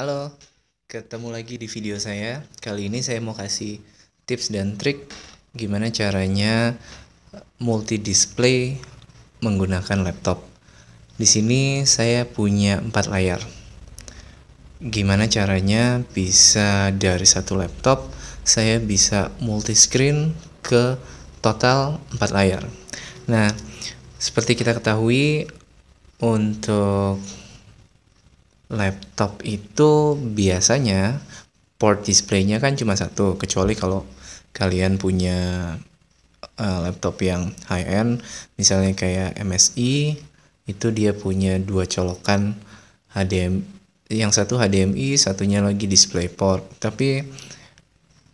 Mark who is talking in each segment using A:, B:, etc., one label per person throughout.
A: Halo, ketemu lagi di video saya. Kali ini saya mau kasih tips dan trik gimana caranya multi display menggunakan laptop. Di sini saya punya empat layar. Gimana caranya bisa dari satu laptop saya bisa multi screen ke total empat layar. Nah, seperti kita ketahui untuk laptop itu biasanya port display-nya kan cuma satu kecuali kalau kalian punya uh, laptop yang high end misalnya kayak MSI itu dia punya dua colokan HDMI yang satu HDMI satunya lagi DisplayPort tapi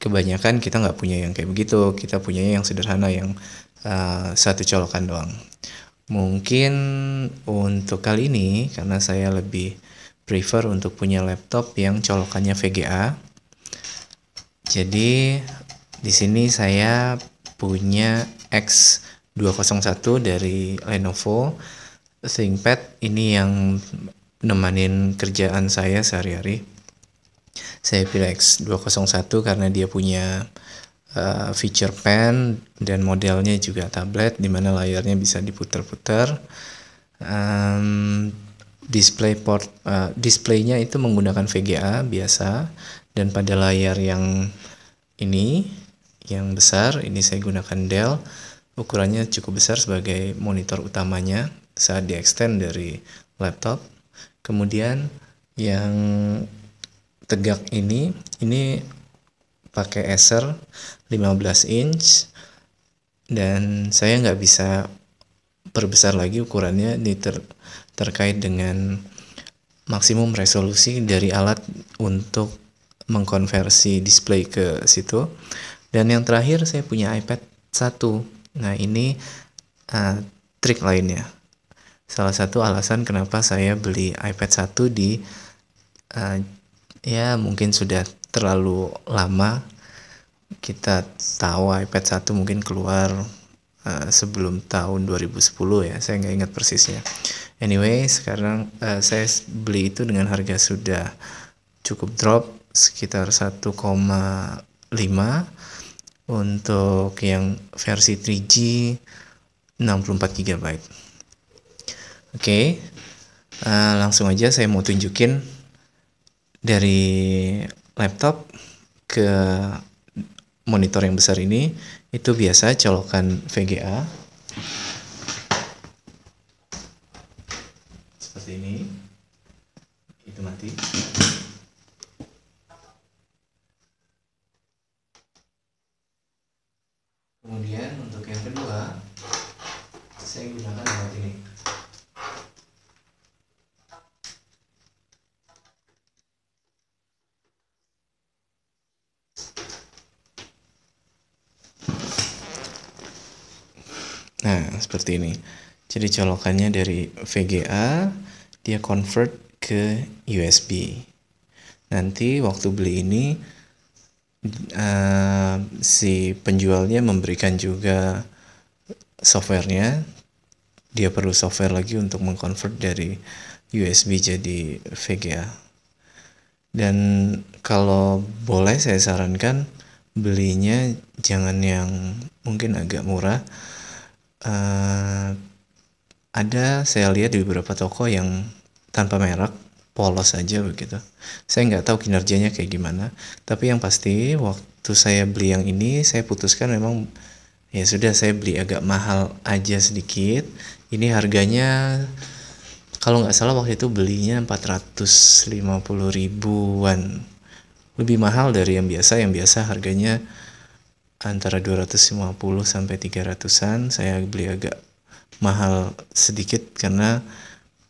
A: kebanyakan kita nggak punya yang kayak begitu kita punya yang sederhana yang uh, satu colokan doang mungkin untuk kali ini karena saya lebih prefer untuk punya laptop yang colokannya VGA. Jadi di sini saya punya X201 dari Lenovo ThinkPad ini yang nemanin kerjaan saya sehari-hari. Saya pilih X201 karena dia punya uh, feature pen dan modelnya juga tablet di mana layarnya bisa diputar-putar. Um, display port uh, displaynya itu menggunakan VGA biasa dan pada layar yang ini yang besar ini saya gunakan Dell ukurannya cukup besar sebagai monitor utamanya saat di extend dari laptop kemudian yang tegak ini ini pakai Acer 15 inch dan saya nggak bisa perbesar lagi ukurannya di ter terkait dengan maksimum resolusi dari alat untuk mengkonversi display ke situ. Dan yang terakhir saya punya iPad 1. Nah, ini uh, trik lainnya. Salah satu alasan kenapa saya beli iPad 1 di uh, ya mungkin sudah terlalu lama kita tahu iPad 1 mungkin keluar uh, sebelum tahun 2010 ya saya nggak ingat persisnya anyway sekarang uh, saya beli itu dengan harga sudah cukup drop sekitar 1,5 untuk yang versi 3G 64 GB oke okay. uh, eh, langsung aja saya mau tunjukin dari laptop ke monitor yang besar ini itu biasa colokan VGA seperti ini itu mati seperti ini. Jadi colokannya dari VGA dia convert ke USB. Nanti waktu beli ini uh, si penjualnya memberikan juga softwarenya. Dia perlu software lagi untuk mengkonvert dari USB jadi VGA. Dan kalau boleh saya sarankan belinya jangan yang mungkin agak murah uh, ada saya lihat di beberapa toko yang tanpa merek polos aja begitu. Saya nggak tahu kinerjanya kayak gimana, tapi yang pasti waktu saya beli yang ini saya putuskan memang ya sudah saya beli agak mahal aja sedikit. Ini harganya kalau nggak salah waktu itu belinya 450 ribuan lebih mahal dari yang biasa yang biasa harganya antara 250 sampai 300-an saya beli agak mahal sedikit karena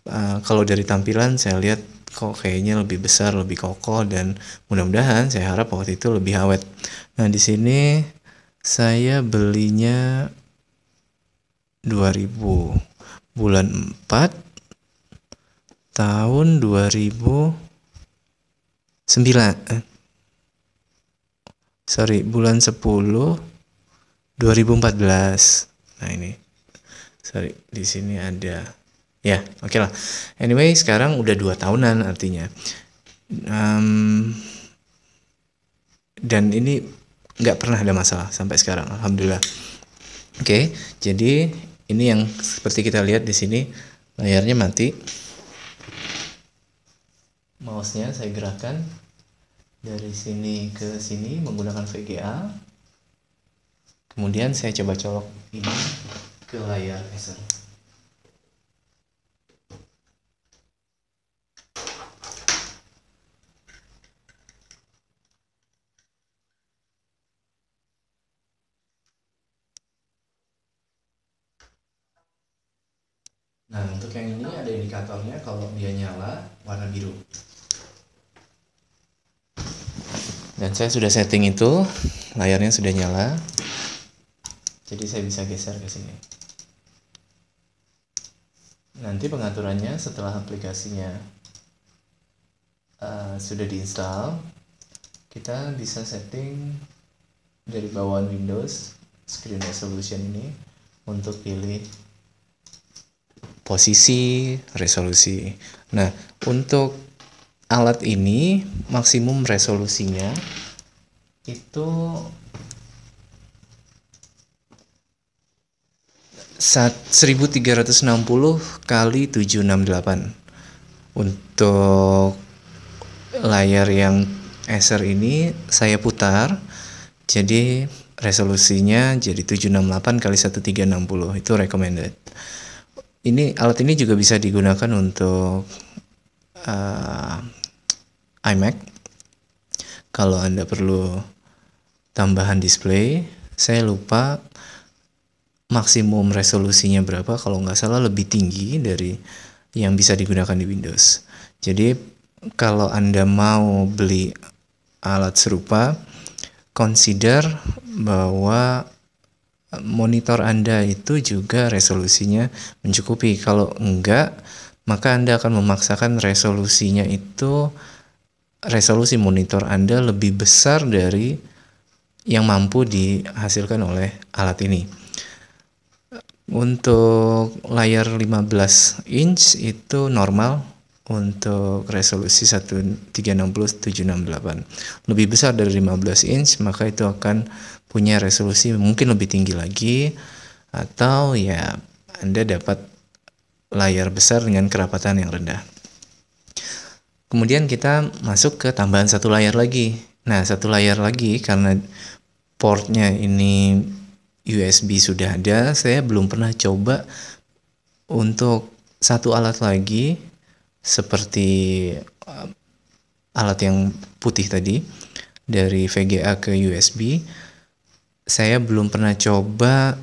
A: uh, kalau dari tampilan saya lihat kok kayaknya lebih besar, lebih kokoh dan mudah-mudahan saya harap waktu itu lebih awet. Nah, di sini saya belinya 2000 bulan 4 tahun 2009 eh, sorry bulan 10 2014 nah ini sorry di sini ada ya oke okay lah anyway sekarang udah dua tahunan artinya um, dan ini nggak pernah ada masalah sampai sekarang alhamdulillah oke okay, jadi ini yang seperti kita lihat di sini layarnya mati mouse-nya saya gerakan dari sini ke sini menggunakan VGA kemudian saya coba colok ini ke layar Esen Nah, untuk yang ini ada indikatornya kalau dia nyala warna biru. dan saya sudah setting itu layarnya sudah nyala jadi saya bisa geser ke sini nanti pengaturannya setelah aplikasinya uh, sudah diinstal kita bisa setting dari bawah Windows screen resolution ini untuk pilih posisi resolusi nah untuk alat ini maksimum resolusinya itu 1360 kali 768 untuk layar yang Acer ini saya putar jadi resolusinya jadi 768 kali 1360 itu recommended ini alat ini juga bisa digunakan untuk uh, iMac. Kalau Anda perlu tambahan display, saya lupa maksimum resolusinya berapa. Kalau nggak salah lebih tinggi dari yang bisa digunakan di Windows. Jadi kalau Anda mau beli alat serupa, consider bahwa monitor Anda itu juga resolusinya mencukupi. Kalau enggak, maka Anda akan memaksakan resolusinya itu resolusi monitor Anda lebih besar dari yang mampu dihasilkan oleh alat ini. Untuk layar 15 inch itu normal untuk resolusi 1360 768. Lebih besar dari 15 inch maka itu akan punya resolusi mungkin lebih tinggi lagi atau ya Anda dapat layar besar dengan kerapatan yang rendah. Kemudian kita masuk ke tambahan satu layar lagi. Nah, satu layar lagi karena portnya ini USB sudah ada, saya belum pernah coba untuk satu alat lagi seperti eh, alat yang putih tadi dari VGA ke USB. Saya belum pernah coba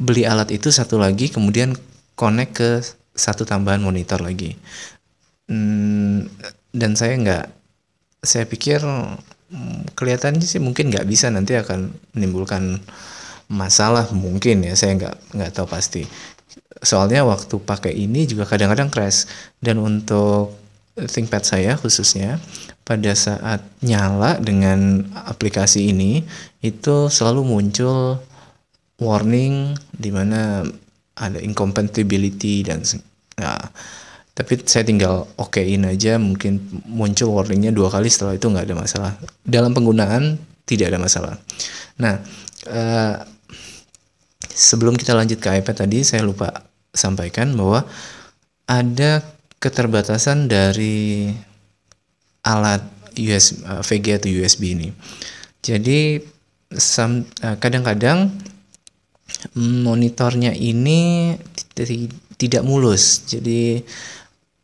A: beli alat itu satu lagi kemudian connect ke satu tambahan monitor lagi. Hmm, dan saya nggak, saya pikir hmm, kelihatannya sih mungkin nggak bisa nanti akan menimbulkan masalah mungkin ya saya nggak nggak tahu pasti soalnya waktu pakai ini juga kadang-kadang crash dan untuk ThinkPad saya khususnya pada saat nyala dengan aplikasi ini itu selalu muncul warning di mana ada incompatibility dan nah, tapi saya tinggal okein aja mungkin muncul warningnya dua kali setelah itu nggak ada masalah dalam penggunaan tidak ada masalah nah eh, sebelum kita lanjut ke iPad tadi saya lupa sampaikan bahwa ada keterbatasan dari alat USB, eh, VGA atau USB ini jadi eh, kadang-kadang monitornya ini tidak mulus jadi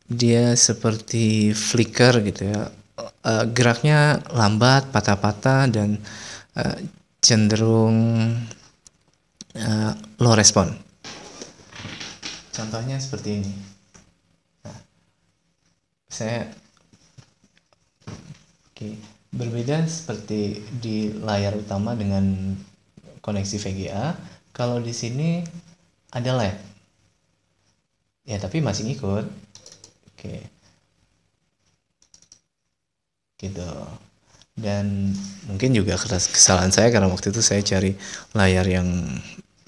A: dia seperti flicker gitu ya e, geraknya lambat patah-patah dan e, cenderung e, low respon contohnya seperti ini nah, saya berbeda seperti di layar utama dengan koneksi VGA kalau di sini ada lab ya tapi masih ngikut oke gitu dan mungkin juga kesalahan saya karena waktu itu saya cari layar yang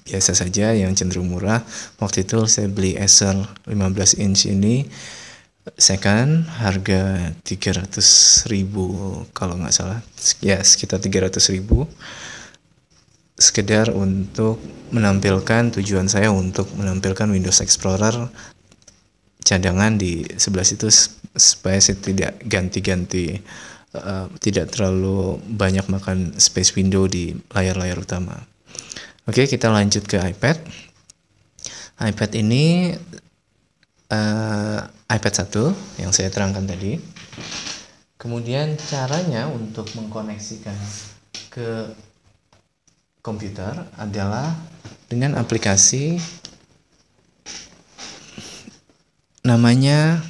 A: biasa saja yang cenderung murah waktu itu saya beli Acer 15 inch ini second harga 300 ribu kalau nggak salah ya sekitar 300 ribu sekedar untuk menampilkan tujuan saya untuk menampilkan Windows Explorer cadangan di sebelah situ supaya saya tidak ganti-ganti uh, tidak terlalu banyak makan space window di layar-layar utama. Oke, kita lanjut ke iPad. iPad ini uh, iPad 1 yang saya terangkan tadi. Kemudian caranya untuk mengkoneksikan ke komputer adalah dengan aplikasi namanya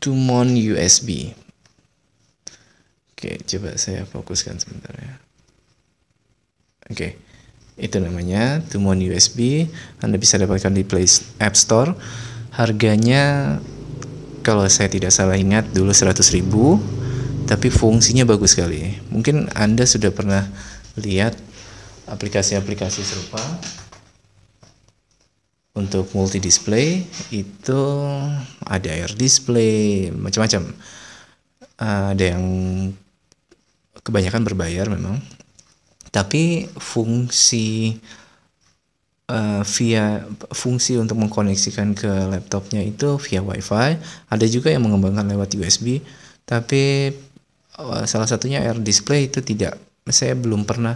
A: Tumon USB. Oke, coba saya fokuskan sebentar ya. Oke. Itu namanya Tumon USB. Anda bisa dapatkan di Play App Store. Harganya kalau saya tidak salah ingat dulu 100.000 tapi fungsinya bagus sekali. Mungkin Anda sudah pernah lihat aplikasi-aplikasi serupa untuk multi display itu ada air display macam-macam ada yang kebanyakan berbayar memang tapi fungsi uh, via fungsi untuk mengkoneksikan ke laptopnya itu via wifi ada juga yang mengembangkan lewat USB tapi uh, salah satunya air display itu tidak saya belum pernah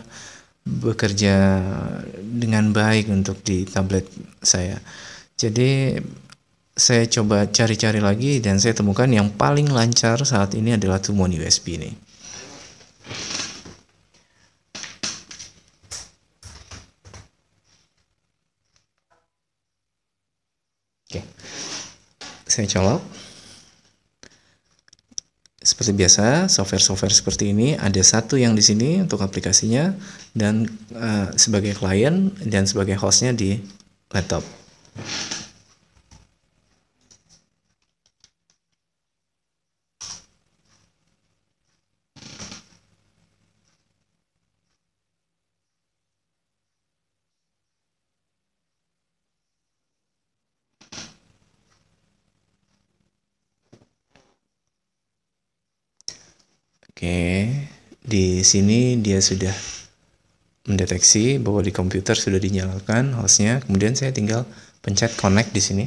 A: bekerja dengan baik untuk di tablet saya. Jadi saya coba cari-cari lagi dan saya temukan yang paling lancar saat ini adalah Tumon USB ini. Oke. Saya colok seperti biasa software-software seperti ini ada satu yang di sini untuk aplikasinya dan uh, sebagai klien dan sebagai hostnya di laptop. di sini dia sudah mendeteksi bahwa di komputer sudah dinyalakan hostnya. Kemudian saya tinggal pencet connect di sini.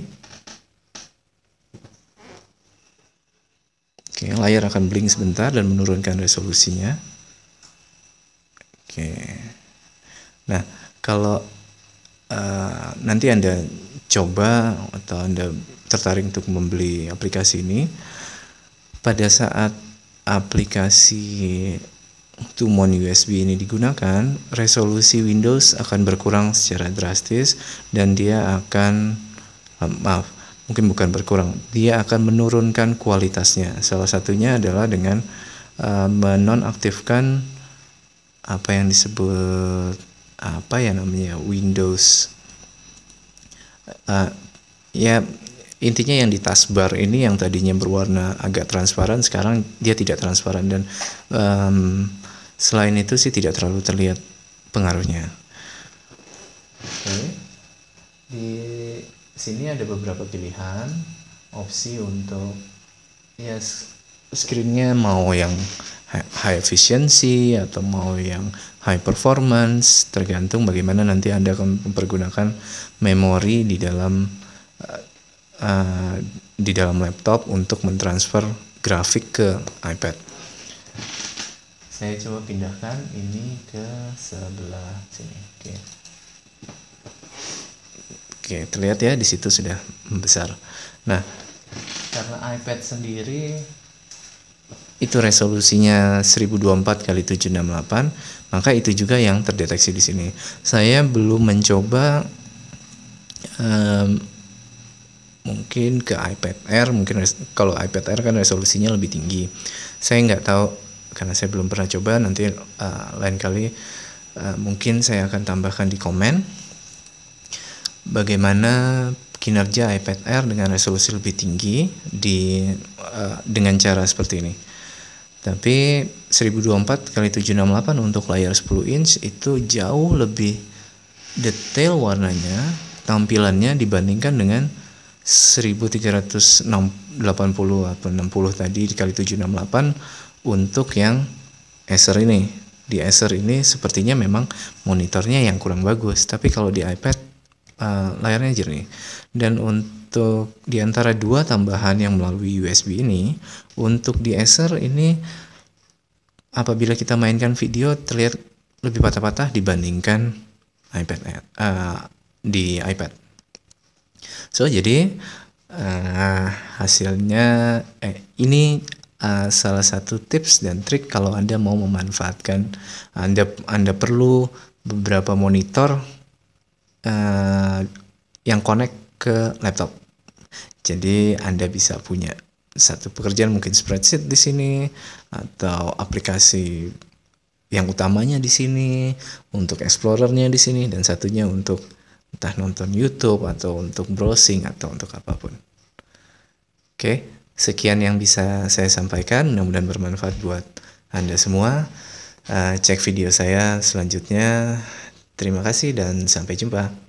A: Oke, layar akan blink sebentar dan menurunkan resolusinya. Oke. Nah, kalau uh, nanti Anda coba atau Anda tertarik untuk membeli aplikasi ini, pada saat aplikasi tumon USB ini digunakan, resolusi Windows akan berkurang secara drastis dan dia akan eh, maaf, mungkin bukan berkurang, dia akan menurunkan kualitasnya. Salah satunya adalah dengan uh, menonaktifkan apa yang disebut apa ya namanya Windows uh, ya intinya yang di taskbar ini yang tadinya berwarna agak transparan sekarang dia tidak transparan dan um, selain itu sih tidak terlalu terlihat pengaruhnya Oke. di sini ada beberapa pilihan opsi untuk ya screennya mau yang high efficiency atau mau yang high performance tergantung bagaimana nanti anda akan mempergunakan memori di dalam uh, di dalam laptop untuk mentransfer grafik ke iPad saya coba pindahkan ini ke sebelah sini oke oke terlihat ya di situ sudah membesar nah karena iPad sendiri itu resolusinya 1024 kali 768 maka itu juga yang terdeteksi di sini saya belum mencoba um, mungkin ke iPad Air mungkin kalau iPad Air kan resolusinya lebih tinggi saya nggak tahu karena saya belum pernah coba nanti uh, lain kali uh, mungkin saya akan tambahkan di komen bagaimana kinerja iPad Air dengan resolusi lebih tinggi di uh, dengan cara seperti ini. Tapi 1024 kali 768 untuk layar 10 inch itu jauh lebih detail warnanya, tampilannya dibandingkan dengan 1380 atau 60 tadi dikali 768 untuk yang Acer ini di Acer ini sepertinya memang monitornya yang kurang bagus tapi kalau di iPad uh, layarnya jernih dan untuk di antara dua tambahan yang melalui USB ini untuk di Acer ini apabila kita mainkan video terlihat lebih patah-patah dibandingkan iPad uh, di iPad so jadi uh, hasilnya eh, ini uh, salah satu tips dan trik kalau Anda mau memanfaatkan Anda Anda perlu beberapa monitor uh, yang connect ke laptop. Jadi Anda bisa punya satu pekerjaan mungkin spreadsheet di sini atau aplikasi yang utamanya di sini untuk explorernya di sini dan satunya untuk entah nonton YouTube atau untuk browsing atau untuk apapun. Oke. Okay Sekian yang bisa saya sampaikan, mudah-mudahan bermanfaat buat Anda semua. Uh, cek video saya selanjutnya. Terima kasih dan sampai jumpa.